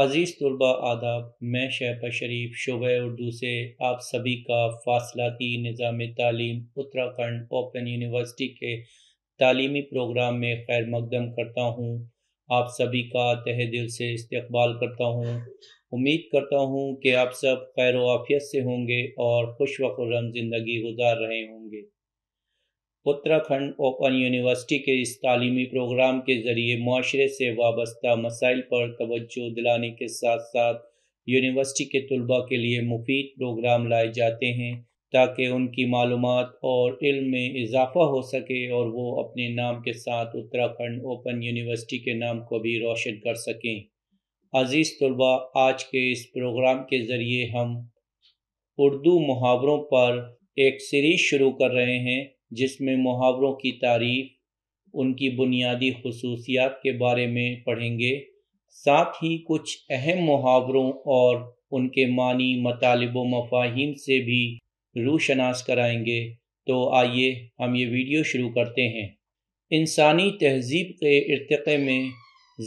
अजीज़ तलबा आदाब मैं शहबा शरीफ शुबे उर्दू से आप सभी का फासलाती निज़ाम तालीम उत्तराखंड ओपन यूनिवर्सिटी के तालीमी प्रोग्राम में खैर मकदम करता हूँ आप सभी का तह दिल से इस्तबाल करता हूँ उम्मीद करता हूँ कि आप सब खैर वाफियत से होंगे और खुश वक्रम ज़िंदगी गुजार रहे होंगे उत्तराखंड ओपन यूनिवर्सिटी के इस तालीमी प्रोग्राम के ज़रिए माशरे से वाबस्ता मसाइल पर तवज्जो दिलाने के साथ साथ यूनिवर्सिटी के तलबा के लिए मुफीद प्रोग्राम लाए जाते हैं ताकि उनकी मालूम और इल्म में इजाफा हो सके और वो अपने नाम के साथ उत्तराखंड ओपन यूनिवर्सिटी के नाम को भी रोशन कर सकें अज़ीज़ तलबा आज के इस प्रोग्राम के ज़रिए हम उर्दू मुहावरों पर एक सीरीज़ शुरू कर रहे हैं जिसमें मुहावरों की तारीफ उनकी बुनियादी खसूसियात के बारे में पढ़ेंगे साथ ही कुछ अहम मुहावरों और उनके मानी मतालब मफाहिम से भी रूशनास कराएंगे तो आइए हम ये वीडियो शुरू करते हैं इंसानी तहजीब के इरतक़े में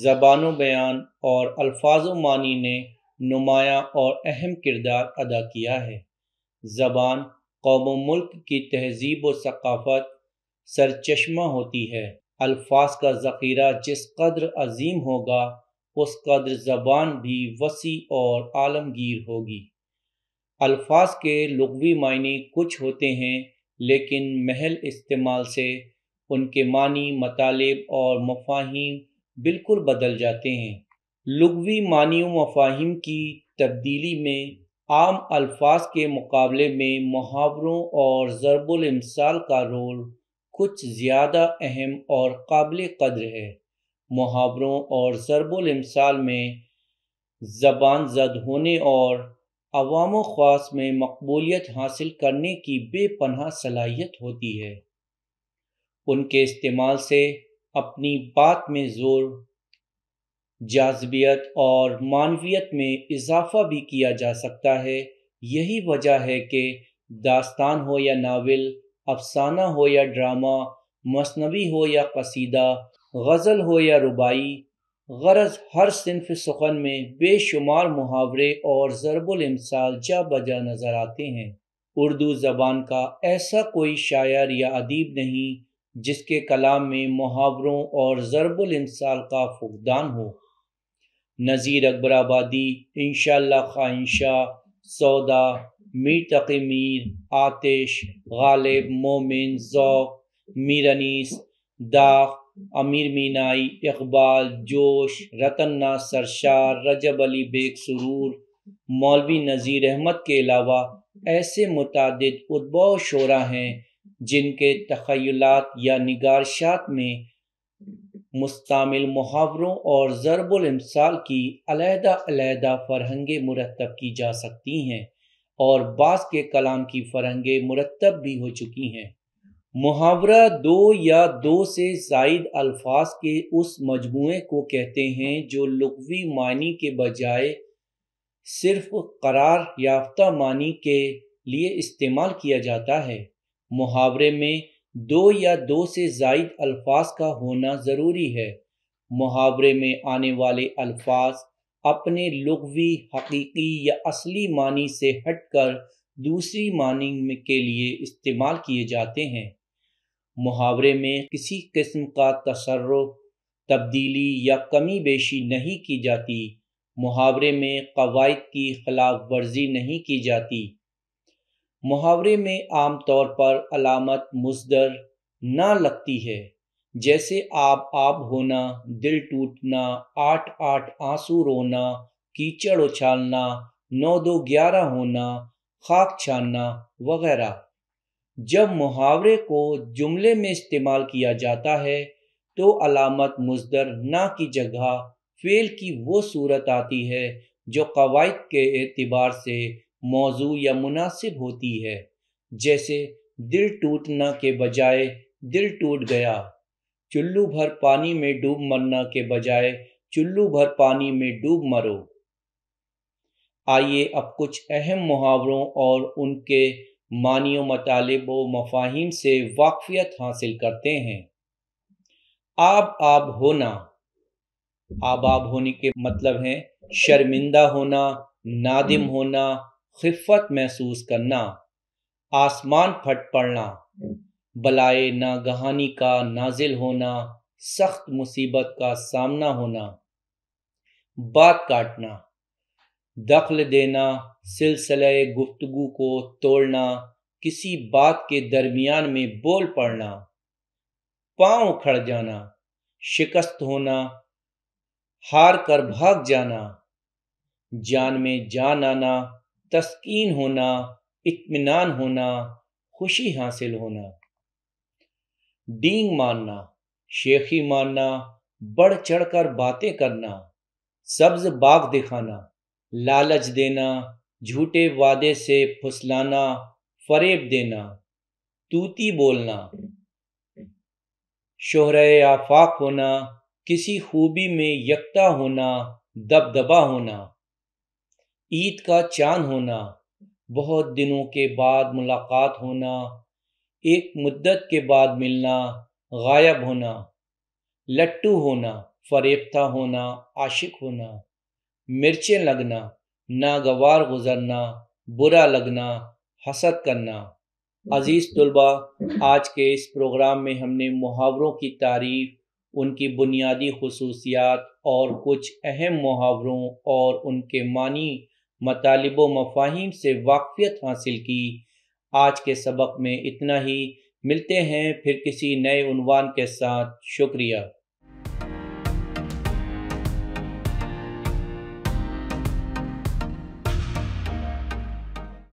ज़बान बयान और अल्फाज मानी ने नुमाया और अहम किरदार अदा किया है ज़बान कौम मुल्क की तहजीब व सकाफ़त सरचश्मा होती है अल्फाज का ज़ख़ीरा जिस कदर अजीम होगा उस कदर ज़बान भी वसी और आलमगीर होगी अल्फाज के लगवी मायने कुछ होते हैं लेकिन महल इस्तेमाल से उनके मानी मतालब और मफाहिम बिल्कुल बदल जाते हैं लगवी मानी मफाहिम की तब्दीली में आम अल्फाज के मुकाबले में मुहावरों और ज़रबुलमसाल का रोल कुछ ज़्यादा अहम और काबिल कदर है मुहावरों और ज़रबुलमसाल में ज़बान जद होने और अवाम ख़ास में मकबूलियत हासिल करने की बेपनाह सलाहियत होती है उनके इस्तेमाल से अपनी बात में ज़ोर जाजबियत और मानवियत में इजाफा भी किया जा सकता है यही वजह है कि दास्तान हो या नावल अफसाना हो या ड्रामा मसनवी हो या कसीदा गज़ल हो या रुबाई गरज हर सिनफ सुखन में बेशुमार मुहावरे और ज़रबुलमसाल जा बजा नज़र आते हैं उर्दू ज़बान का ऐसा कोई शायर या अदीब नहीं जिसके कलाम में मुहावरों और ज़रबुलमसाल का फुकदान हो नज़ीर अकबर आबादी इनशा खाइशा सौदा मीर तकी मीर आतिश गालिब मोमिन ज़ौक मीर अनीस दाख अमीर मीनाई इकबाल जोश रतन्ना सरशार रजब अली बेग सुरूर मौलवी नज़ीर अहमद के अलावा ऐसे मुतद उदबो शरा हैं जिनके तखयलात या निगारशात में मुस्तमिल मुहावरों और ज़रबुलमसाल की अलहदा अलहदा फरहंगे मुरतब की जा सकती हैं और बास के कलाम की फरहंगे मुरतब भी हो चुकी हैं मुहावरा दो या दो से जायद अल्फाज के उस मजमू को कहते हैं जो लकवी मानी के बजाय सिर्फ करार याफ्ता मानी के लिए इस्तेमाल किया जाता है मुहावरे में दो या दो से जायद अल्फाज का होना ज़रूरी है मुहावरे में आने वाले अल्फाज अपने लघवी हकीकी या असली मानी से हटकर दूसरी मानी में के लिए इस्तेमाल किए जाते हैं मुहावरे में किसी किस्म का तसर तब्दीली या कमी बेशी नहीं की जाती मुहावरे में कवायद की खिलाफ वर्जी नहीं की जाती मुहावरे में आमतौर पर अलामत मुजदर ना लगती है जैसे आब आब होना दिल टूटना आठ आठ आंसू रोना कीचड़ उछालना नौ दो ग्यारह होना खाक छानना वगैरह जब मुहावरे को जुमले में इस्तेमाल किया जाता है तो अलामत मुजदर ना की जगह फेल की वो सूरत आती है जो कवायद के एतबार से मौजू या मुनासिब होती है जैसे दिल टूटना के बजाय दिल टूट गया चुल्लू भर पानी में डूब मरना के बजाय चुल्लू भर पानी में डूब मरो आइए अब कुछ अहम मुहावरों और उनके मानियों मतालब व मफाहिम से वाकफियत हासिल करते हैं आब आब होना आब आब होने के मतलब हैं शर्मिंदा होना नादिम हम्म। होना खिफत महसूस करना आसमान फट पड़ना बलाए नागहानी का नाजिल होना सख्त मुसीबत का सामना होना बात काटना दखल देना सिलसिले गुफ्तगु को तोड़ना किसी बात के दरमियान में बोल पड़ना पांव खड़ जाना शिकस्त होना हार कर भाग जाना जान में जान आना तस्कीन होना इत्मीनान होना खुशी हासिल होना डींग मारना शेखी मारना बढ़ चढ़कर बातें करना सब्ज बाग दिखाना लालच देना झूठे वादे से फुसलाना फरेब देना तूती बोलना शोहर आफाक होना किसी खूबी में यकता होना दबदबा होना ईद का चांद होना बहुत दिनों के बाद मुलाकात होना एक मुद्दत के बाद मिलना गायब होना लट्टू होना फरेफ्ता होना आशिक होना मिर्चें लगना नागवार गुजरना बुरा लगना हसद करना अज़ीज़ तलबा आज के इस प्रोग्राम में हमने मुहावरों की तारीफ उनकी बुनियादी खसूसियात और कुछ अहम मुहावरों और उनके मानी मतलब मफाहिम से वाकफियत हासिल की आज के सबक में इतना ही मिलते हैं फिर किसी नए उनवान के साथ शुक्रिया